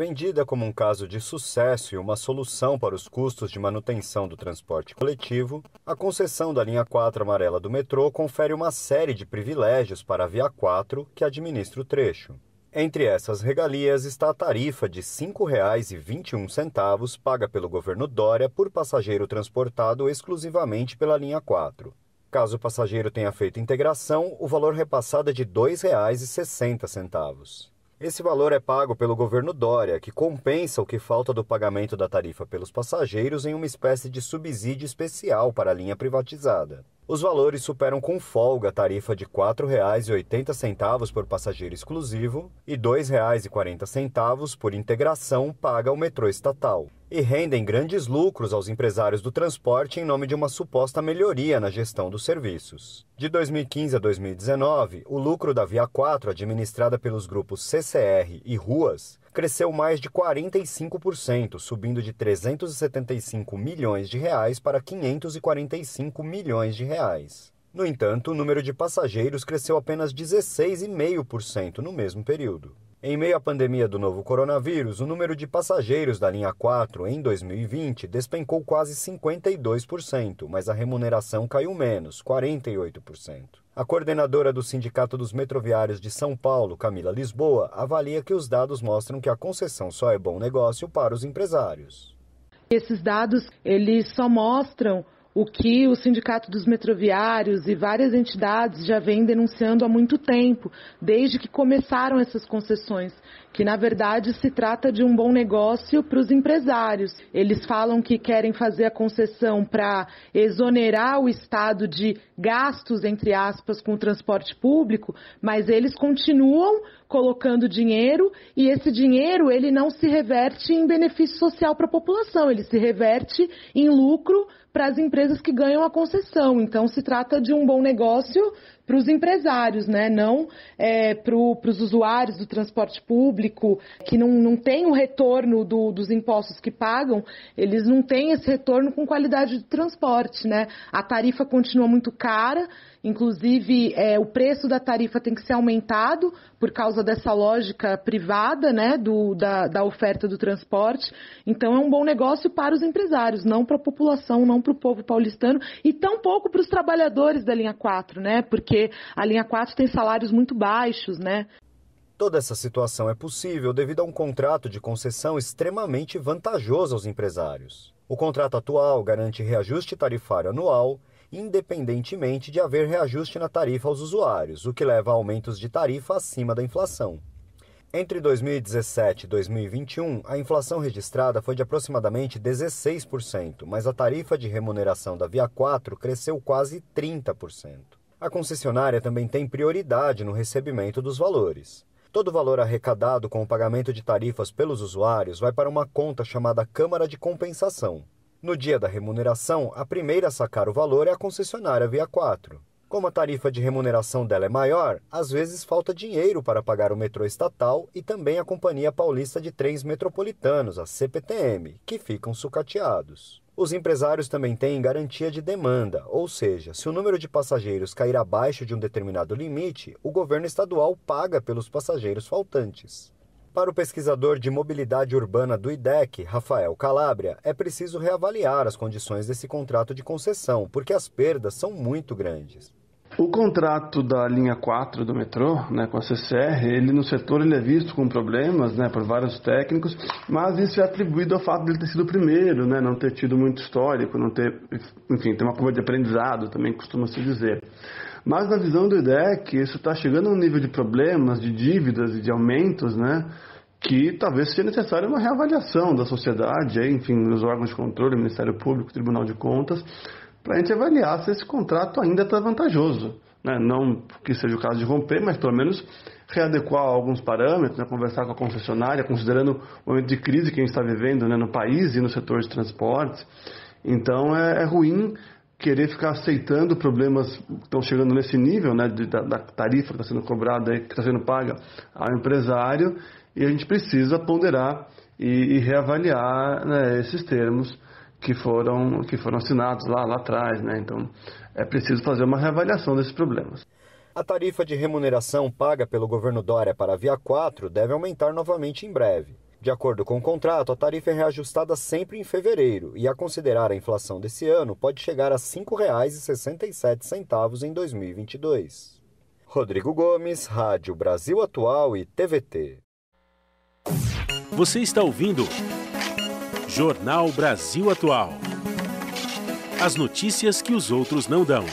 Vendida como um caso de sucesso e uma solução para os custos de manutenção do transporte coletivo, a concessão da linha 4 amarela do metrô confere uma série de privilégios para a Via 4, que administra o trecho. Entre essas regalias está a tarifa de R$ 5,21 paga pelo governo Dória por passageiro transportado exclusivamente pela linha 4. Caso o passageiro tenha feito integração, o valor repassado é de R$ 2,60. Esse valor é pago pelo governo Dória, que compensa o que falta do pagamento da tarifa pelos passageiros em uma espécie de subsídio especial para a linha privatizada os valores superam com folga a tarifa de R$ 4,80 por passageiro exclusivo e R$ 2,40 por integração paga ao metrô estatal. E rendem grandes lucros aos empresários do transporte em nome de uma suposta melhoria na gestão dos serviços. De 2015 a 2019, o lucro da Via 4, administrada pelos grupos CCR e Ruas, cresceu mais de 45%, subindo de 375 milhões de reais para 545 milhões de reais. No entanto, o número de passageiros cresceu apenas 16,5% no mesmo período. Em meio à pandemia do novo coronavírus, o número de passageiros da linha 4 em 2020 despencou quase 52%, mas a remuneração caiu menos, 48%. A coordenadora do Sindicato dos Metroviários de São Paulo, Camila Lisboa, avalia que os dados mostram que a concessão só é bom negócio para os empresários. Esses dados, eles só mostram o que o Sindicato dos Metroviários e várias entidades já vêm denunciando há muito tempo, desde que começaram essas concessões, que na verdade se trata de um bom negócio para os empresários. Eles falam que querem fazer a concessão para exonerar o Estado de gastos, entre aspas, com o transporte público, mas eles continuam colocando dinheiro e esse dinheiro ele não se reverte em benefício social para a população, ele se reverte em lucro para as empresas empresas que ganham a concessão. Então, se trata de um bom negócio para os empresários, né? não é, para os usuários do transporte público, que não, não tem o retorno do, dos impostos que pagam, eles não têm esse retorno com qualidade de transporte. Né? A tarifa continua muito cara, inclusive é, o preço da tarifa tem que ser aumentado por causa dessa lógica privada né? do, da, da oferta do transporte. Então, é um bom negócio para os empresários, não para a população, não para o povo paulistano e tão pouco para os trabalhadores da linha 4, né? Porque a linha 4 tem salários muito baixos, né? Toda essa situação é possível devido a um contrato de concessão extremamente vantajoso aos empresários. O contrato atual garante reajuste tarifário anual, independentemente de haver reajuste na tarifa aos usuários, o que leva a aumentos de tarifa acima da inflação. Entre 2017 e 2021, a inflação registrada foi de aproximadamente 16%, mas a tarifa de remuneração da Via 4 cresceu quase 30%. A concessionária também tem prioridade no recebimento dos valores. Todo o valor arrecadado com o pagamento de tarifas pelos usuários vai para uma conta chamada Câmara de Compensação. No dia da remuneração, a primeira a sacar o valor é a concessionária Via 4. Como a tarifa de remuneração dela é maior, às vezes falta dinheiro para pagar o metrô estatal e também a Companhia Paulista de Trens Metropolitanos, a CPTM, que ficam sucateados. Os empresários também têm garantia de demanda, ou seja, se o número de passageiros cair abaixo de um determinado limite, o governo estadual paga pelos passageiros faltantes. Para o pesquisador de mobilidade urbana do IDEC, Rafael Calabria, é preciso reavaliar as condições desse contrato de concessão, porque as perdas são muito grandes. O contrato da linha 4 do metrô, né, com a CCR, ele no setor ele é visto com problemas, né, por vários técnicos, mas isso é atribuído ao fato dele ter sido o primeiro, né, não ter tido muito histórico, não ter, enfim, tem uma curva de aprendizado também costuma se dizer. Mas na visão do IDEC, isso está chegando a um nível de problemas, de dívidas e de aumentos, né, que talvez seja necessária uma reavaliação da sociedade, enfim, dos órgãos de controle, Ministério Público, Tribunal de Contas, para a gente avaliar se esse contrato ainda está vantajoso. Né? Não que seja o caso de romper, mas pelo menos readequar alguns parâmetros, né? conversar com a concessionária, considerando o momento de crise que a gente está vivendo né? no país e no setor de transportes. Então é, é ruim querer ficar aceitando problemas que estão chegando nesse nível, né, de, da, da, tarifa que está sendo cobrada, que está sendo paga ao empresário, e a gente precisa ponderar e, e reavaliar né, esses termos que foram que foram assinados lá lá atrás, né? Então é preciso fazer uma reavaliação desses problemas. A tarifa de remuneração paga pelo governo Dória para a Via 4 deve aumentar novamente em breve. De acordo com o contrato, a tarifa é reajustada sempre em fevereiro e, a considerar a inflação desse ano, pode chegar a R$ 5,67 em 2022. Rodrigo Gomes, Rádio Brasil Atual e TVT. Você está ouvindo Jornal Brasil Atual. As notícias que os outros não dão.